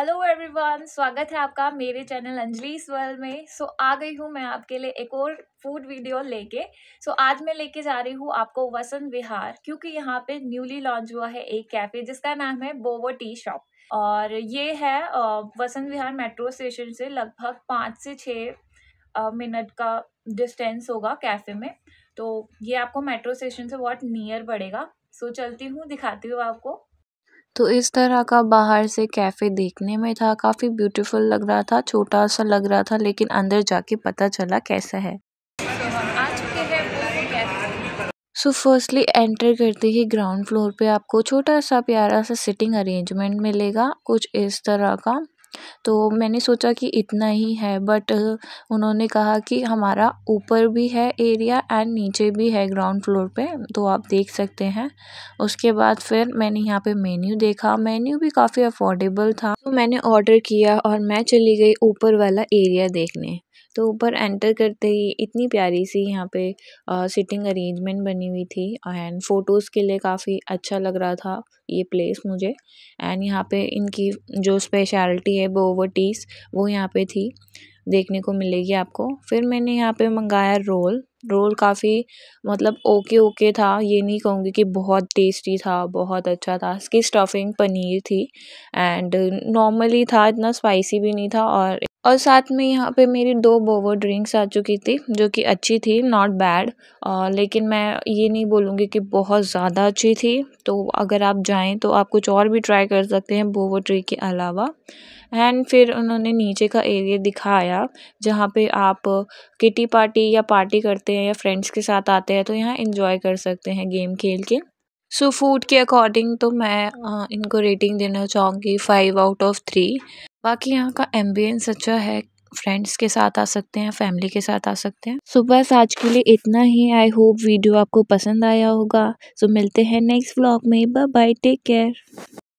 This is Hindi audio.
हेलो एवरीवन स्वागत है आपका मेरे चैनल अंजलि वर्ल्ड में सो so, आ गई हूँ मैं आपके लिए एक और फूड वीडियो लेके सो so, आज मैं लेके जा रही हूँ आपको वसंत विहार क्योंकि यहाँ पे न्यूली लॉन्च हुआ है एक कैफ़े जिसका नाम है बोवो टी शॉप और ये है वसंत विहार मेट्रो स्टेशन से लगभग पाँच से छः मिनट का डिस्टेंस होगा कैफ़े में तो ये आपको मेट्रो स्टेशन से बहुत नियर पड़ेगा सो so, चलती हूँ दिखाती हूँ आपको तो इस तरह का बाहर से कैफे देखने में था काफी ब्यूटीफुल लग रहा था छोटा सा लग रहा था लेकिन अंदर जाके पता चला कैसा है सो फर्स्टली एंटर करते ही ग्राउंड फ्लोर पे आपको छोटा सा प्यारा सा सिटिंग अरेंजमेंट मिलेगा कुछ इस तरह का तो मैंने सोचा कि इतना ही है बट उन्होंने कहा कि हमारा ऊपर भी है एरिया एंड नीचे भी है ग्राउंड फ्लोर पे तो आप देख सकते हैं उसके बाद फिर मैंने यहाँ पे मेन्यू देखा मेन्यू भी काफ़ी अफोर्डेबल था तो मैंने ऑर्डर किया और मैं चली गई ऊपर वाला एरिया देखने तो ऊपर एंटर करते ही इतनी प्यारी सी यहाँ पे सिटिंग अरेंजमेंट बनी हुई थी एंड फोटोज़ के लिए काफ़ी अच्छा लग रहा था ये प्लेस मुझे एंड यहाँ पे इनकी जो स्पेशलिटी है बोवटीज़ वो यहाँ पे थी देखने को मिलेगी आपको फिर मैंने यहाँ पे मंगाया रोल रोल काफ़ी मतलब ओके ओके था ये नहीं कहूँगी कि बहुत टेस्टी था बहुत अच्छा था इसकी स्टफिंग पनीर थी एंड नॉर्मली था इतना स्पाइसी भी नहीं था और और साथ में यहाँ पे मेरी दो बोवो ड्रिंक्स आ चुकी थी जो कि अच्छी थी नॉट बैड लेकिन मैं ये नहीं बोलूँगी कि बहुत ज़्यादा अच्छी थी तो अगर आप जाएँ तो आप कुछ और भी ट्राई कर सकते हैं बोवो ट्री के अलावा एंड फिर उन्होंने नीचे का एरिया दिखाया जहाँ पे आप किटी पार्टी या पार्टी करते हैं या फ्रेंड्स के साथ आते हैं तो यहाँ इन्जॉय कर सकते हैं गेम खेल के सो so, फूड के अकॉर्डिंग तो मैं इनको रेटिंग देना चाहूँगी फाइव आउट ऑफ थ्री बाकी यहाँ का एम्बियंस अच्छा है फ्रेंड्स के साथ आ सकते हैं फैमिली के साथ आ सकते हैं सो बस आज के लिए इतना ही आई होप वीडियो आपको पसंद आया होगा सो मिलते हैं नेक्स्ट व्लॉग में बाय बाय टेक केयर